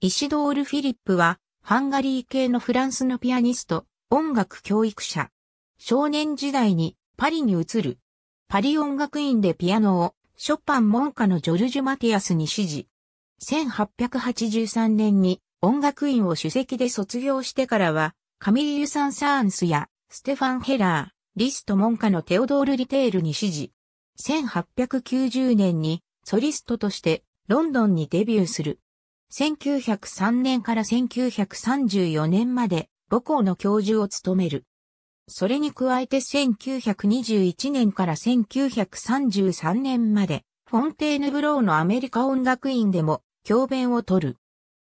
イシドール・フィリップは、ハンガリー系のフランスのピアニスト、音楽教育者。少年時代にパリに移る。パリ音楽院でピアノを、ショパン門下のジョルジュ・マティアスに指示。1883年に音楽院を主席で卒業してからは、カミリユ・サン・サーンスや、ステファン・ヘラー、リスト門下のテオドール・リテールに指示。1890年にソリストとしてロンドンにデビューする。1903年から1934年まで母校の教授を務める。それに加えて1921年から1933年まで、フォンテーヌブローのアメリカ音楽院でも教鞭を取る。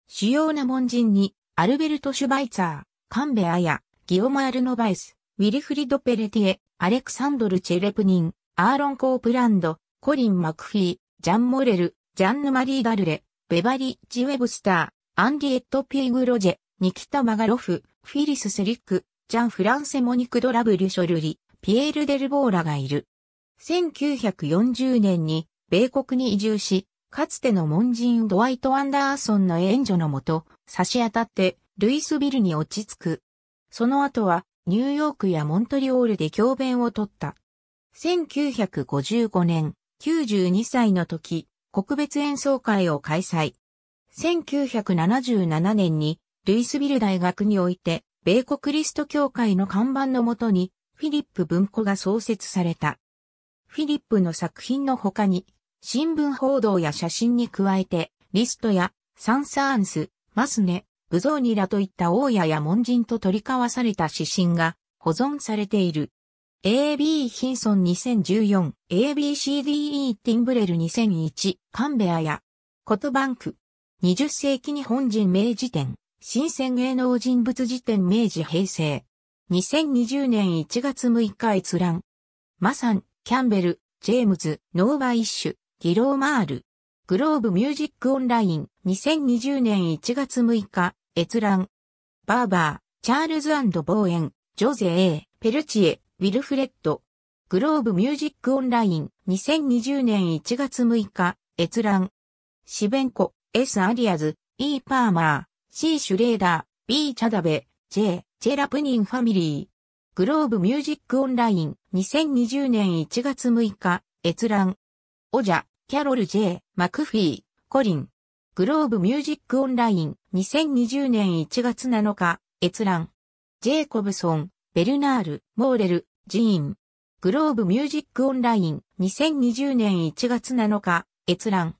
主要な門人に、アルベルト・シュバイツァー、カンベ・アヤ、ギオマ・アルノバイス、ウィリフリド・ペレティエ、アレクサンドル・チェレプニン、アーロン・コープランド、コリン・マクフィー、ジャン・モレル、ジャンヌ・マリー・ダルレ、ベバリッジ・ウェブスター、アンリエット・ピーグロジェ、ニキタ・マガロフ、フィリス・セリック、ジャン・フランセ・モニク・ドラブリュ・ショルリ、ピエール・デルボーラがいる。1940年に米国に移住し、かつての門人ドワイト・アンダーソンの援助のもと、差し当たってルイスビルに落ち着く。その後はニューヨークやモントリオールで教鞭を取った。1955年、92歳の時、国別演奏会を開催。1977年にルイスビル大学において、米国リスト協会の看板のもとに、フィリップ文庫が創設された。フィリップの作品の他に、新聞報道や写真に加えて、リストやサンサーンス、マスネ、ブゾーニラといった大家や門人と取り交わされた指針が保存されている。AB ヒンソン2014、ABCDE ティンブレル2001、カンベアや、コトバンク、20世紀日本人名辞典、新鮮芸能人物辞典明治平成、2020年1月6日閲覧、マサン、キャンベル、ジェームズ、ノーバイッシュ、ギローマール、グローブミュージックオンライン、2020年1月6日、閲覧、バーバー、チャールズボーエン、ジョゼー、ペルチエ、ウィルフレッド。グローブミュージックオンライン2020年1月6日、閲覧。シベンコ、S アリアズ、E パーマー、C シュレーダー、B チャダベ、J、チェラプニンファミリー。グローブミュージックオンライン2020年1月6日、閲覧。オジャ、キャロル J、マクフィー、コリン。グローブミュージックオンライン2020年1月7日、閲覧。ジェイコブソン、ベルナール、モーレル、ジーン。グローブミュージックオンライン2020年1月7日、閲覧。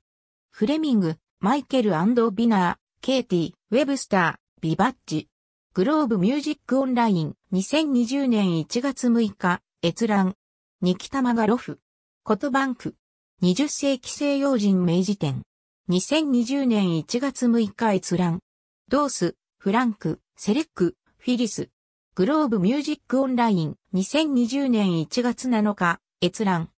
フレミング、マイケルビナー、ケイティ、ウェブスター、ビバッジ。グローブミュージックオンライン2020年1月6日、閲覧。ニキタマガロフ。コトバンク。20世紀西洋人明治展。2020年1月6日閲覧。ドース、フランク、セレック、フィリス。グローブミュージックオンライン2020年1月7日閲覧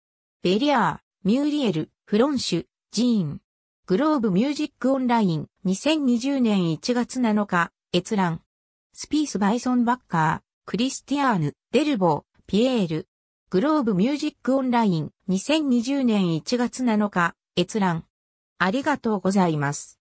ベリアー、ミューリエル、フロンシュ、ジーングローブミュージックオンライン2020年1月7日閲覧スピース・バイソン・バッカー、クリスティアーヌ、デルボー、ピエールグローブミュージックオンライン2020年1月7日閲覧ありがとうございます。